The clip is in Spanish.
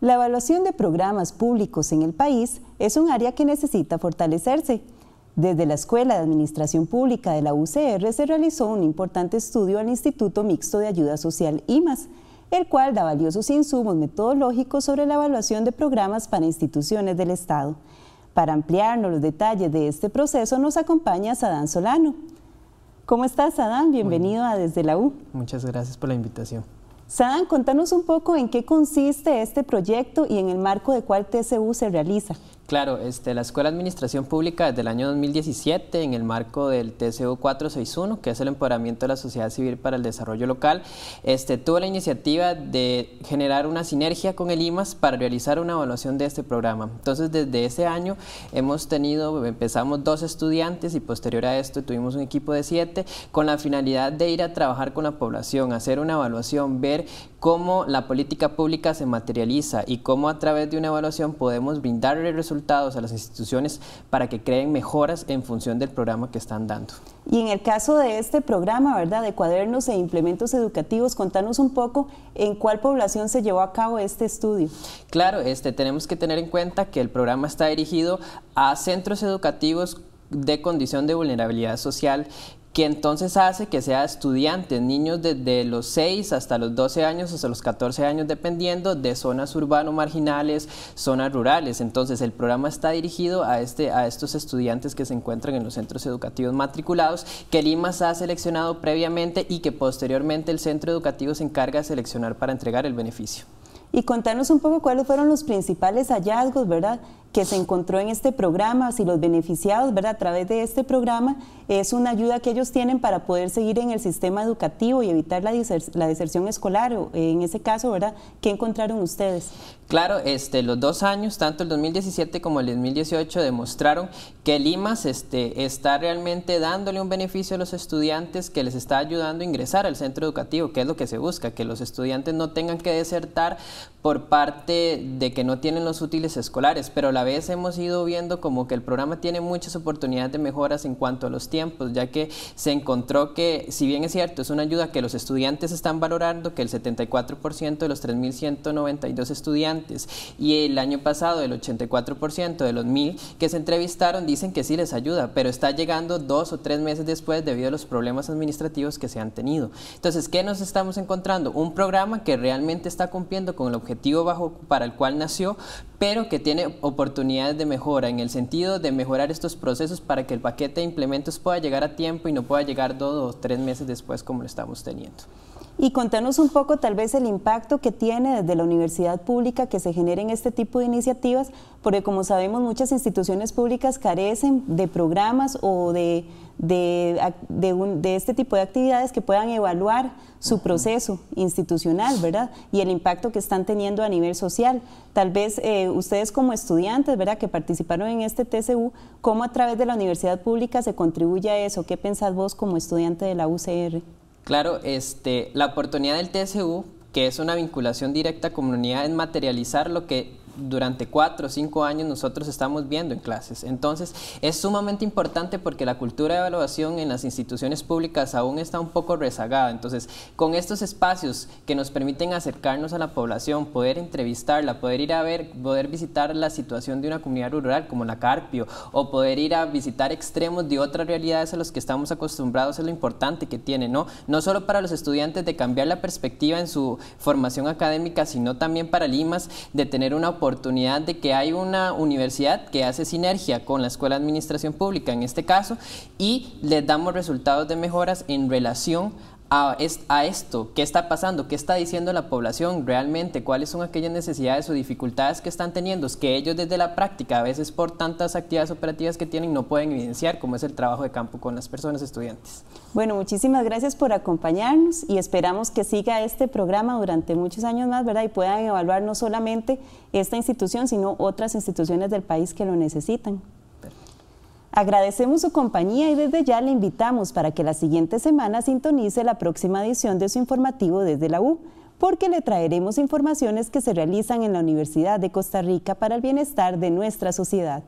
La evaluación de programas públicos en el país es un área que necesita fortalecerse. Desde la Escuela de Administración Pública de la UCR se realizó un importante estudio al Instituto Mixto de Ayuda Social IMAS, el cual da valiosos insumos metodológicos sobre la evaluación de programas para instituciones del Estado. Para ampliarnos los detalles de este proceso nos acompaña Sadán Solano. ¿Cómo estás, Sadán? Bienvenido a Desde la U. Muchas gracias por la invitación. Sam, contanos un poco en qué consiste este proyecto y en el marco de cuál TCU se realiza. Claro, este, la Escuela de Administración Pública desde el año 2017, en el marco del TCU 461, que es el empoderamiento de la sociedad civil para el desarrollo local, este, tuvo la iniciativa de generar una sinergia con el IMAS para realizar una evaluación de este programa. Entonces, desde ese año hemos tenido, empezamos dos estudiantes y posterior a esto tuvimos un equipo de siete con la finalidad de ir a trabajar con la población, hacer una evaluación, ver cómo la política pública se materializa y cómo a través de una evaluación podemos brindarle resultados a las instituciones para que creen mejoras en función del programa que están dando. Y en el caso de este programa, ¿verdad? De cuadernos e implementos educativos, contanos un poco en cuál población se llevó a cabo este estudio. Claro, este, tenemos que tener en cuenta que el programa está dirigido a centros educativos de condición de vulnerabilidad social que entonces hace que sea estudiantes, niños desde los 6 hasta los 12 años, hasta los 14 años, dependiendo de zonas urbano marginales, zonas rurales. Entonces el programa está dirigido a, este, a estos estudiantes que se encuentran en los centros educativos matriculados, que Limas ha seleccionado previamente y que posteriormente el centro educativo se encarga de seleccionar para entregar el beneficio. Y contanos un poco cuáles fueron los principales hallazgos, ¿verdad? que se encontró en este programa, si los beneficiados, ¿verdad? A través de este programa es una ayuda que ellos tienen para poder seguir en el sistema educativo y evitar la, deserción escolar, o, eh, en ese caso, ¿verdad? ¿Qué encontraron ustedes? Claro, este, los dos años, tanto el 2017 como el 2018, demostraron que Limas este, está realmente dándole un beneficio a los estudiantes que les está ayudando a ingresar al centro educativo, que es lo que se busca, que los estudiantes no tengan que desertar por parte de que no tienen los útiles escolares, pero la vez hemos ido viendo como que el programa tiene muchas oportunidades de mejoras en cuanto a los tiempos, ya que se encontró que, si bien es cierto, es una ayuda que los estudiantes están valorando, que el 74% de los 3.192 estudiantes y el año pasado el 84% de los 1.000 que se entrevistaron dicen que sí les ayuda, pero está llegando dos o tres meses después debido a los problemas administrativos que se han tenido. Entonces, ¿qué nos estamos encontrando? Un programa que realmente está cumpliendo con el objetivo bajo para el cual nació, pero que tiene oportunidades oportunidades de mejora en el sentido de mejorar estos procesos para que el paquete de implementos pueda llegar a tiempo y no pueda llegar dos o tres meses después como lo estamos teniendo y contanos un poco tal vez el impacto que tiene desde la universidad pública que se generen este tipo de iniciativas, porque como sabemos muchas instituciones públicas carecen de programas o de, este tipo de actividades que puedan evaluar su proceso institucional, ¿verdad? Y el impacto que están teniendo a nivel social. Tal vez eh, ustedes como estudiantes, ¿verdad? Que participaron en este TCU, ¿cómo a través de la universidad pública se contribuye a eso? ¿Qué pensás vos como estudiante de la UCR? Claro, este, la oportunidad del TSU, que es una vinculación directa a es materializar lo que durante cuatro o cinco años nosotros estamos viendo en clases. Entonces, es sumamente importante porque la cultura de evaluación en las instituciones públicas aún está un poco rezagada. Entonces, con estos espacios que nos permiten acercarnos a la población, poder entrevistarla, poder ir a ver, poder visitar la situación de una comunidad rural como la Carpio, o poder ir a visitar extremos de otras realidades a los que estamos acostumbrados, es lo importante que tiene, ¿no? No solo para los estudiantes de cambiar la perspectiva en su formación académica, sino también para Limas de tener una oportunidad de que hay una universidad que hace sinergia con la Escuela de Administración Pública en este caso y les damos resultados de mejoras en relación a, esto, qué está pasando, qué está diciendo la población realmente, cuáles son aquellas necesidades o dificultades que están teniendo, que ellos desde la práctica, a veces por tantas actividades operativas que tienen, no pueden evidenciar, como es el trabajo de campo con las personas estudiantes. Bueno, muchísimas gracias por acompañarnos y esperamos que siga este programa durante muchos años más, ¿verdad? Y puedan evaluar no solamente esta institución, sino otras instituciones del país que lo necesitan. Agradecemos su compañía y desde ya le invitamos para que la siguiente semana sintonice la próxima edición de su informativo desde la U, porque le traeremos informaciones que se realizan en la Universidad de Costa Rica para el bienestar de nuestra sociedad.